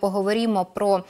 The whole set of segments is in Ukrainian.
Поговоримо про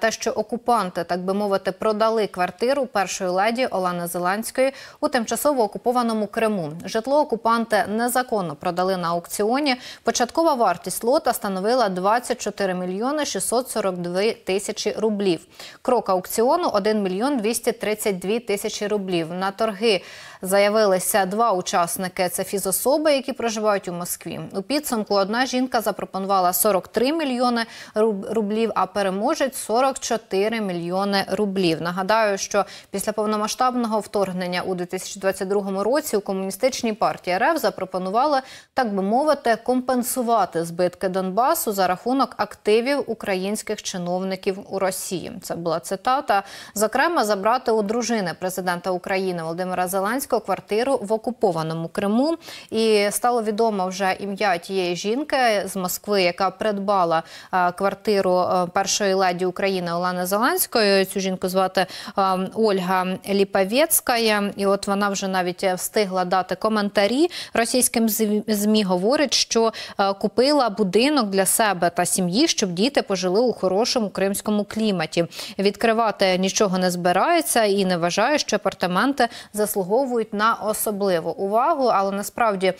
те, що окупанти, так би мовити, продали квартиру першої леді Олани Зеленської у тимчасово окупованому Криму. Житло окупанти незаконно продали на аукціоні. Початкова вартість лота становила 24 мільйони 642 тисячі рублів. Крок аукціону 1 мільйон 232 тисячі рублів. На торги заявилися два учасники. Це фізособи, які проживають у Москві. У підсумку одна жінка запропонувала 43 мільйони рублів рублів, а переможець 44 мільйони рублів. Нагадаю, що після повномасштабного вторгнення у 2022 році у комуністичній партії РФ запропонували, так би мовити, компенсувати збитки Донбасу за рахунок активів українських чиновників у Росії. Це була цитата. Зокрема, забрати у дружини президента України Володимира Зеленського квартиру в окупованому Криму. І стало відомо вже ім'я тієї жінки з Москви, яка придбала е, квартиру квартиру е, першої леді України Олани Зеленської. Цю жінку звати е, Ольга Ліпавєцька. І от вона вже навіть е, встигла дати коментарі російським змі. Говорить, що купила будинок для себе та сім'ї, щоб діти пожили у хорошому кримському кліматі. Відкривати нічого не збирається і не вважає, що апартаменти заслуговують на особливу увагу. Але насправді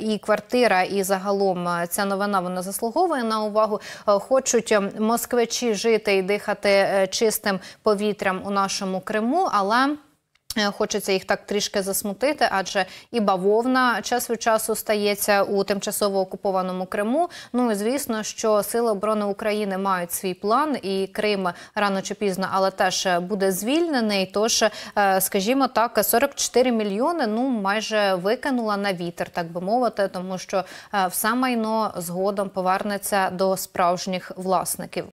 і квартира, і загалом ця новина вона заслуговує на увагу. Хочуть що москвичі жити і дихати е, чистим повітрям у нашому Криму, але Е, хочеться їх так трішки засмутити, адже і бавовна час від часу стається у тимчасово окупованому Криму. Ну і звісно, що сили оборони України мають свій план, і Крим рано чи пізно, але теж буде звільнений. Тож, е, скажімо так, 44 мільйони ну майже викинула на вітер, так би мовити, тому що е, все майно згодом повернеться до справжніх власників.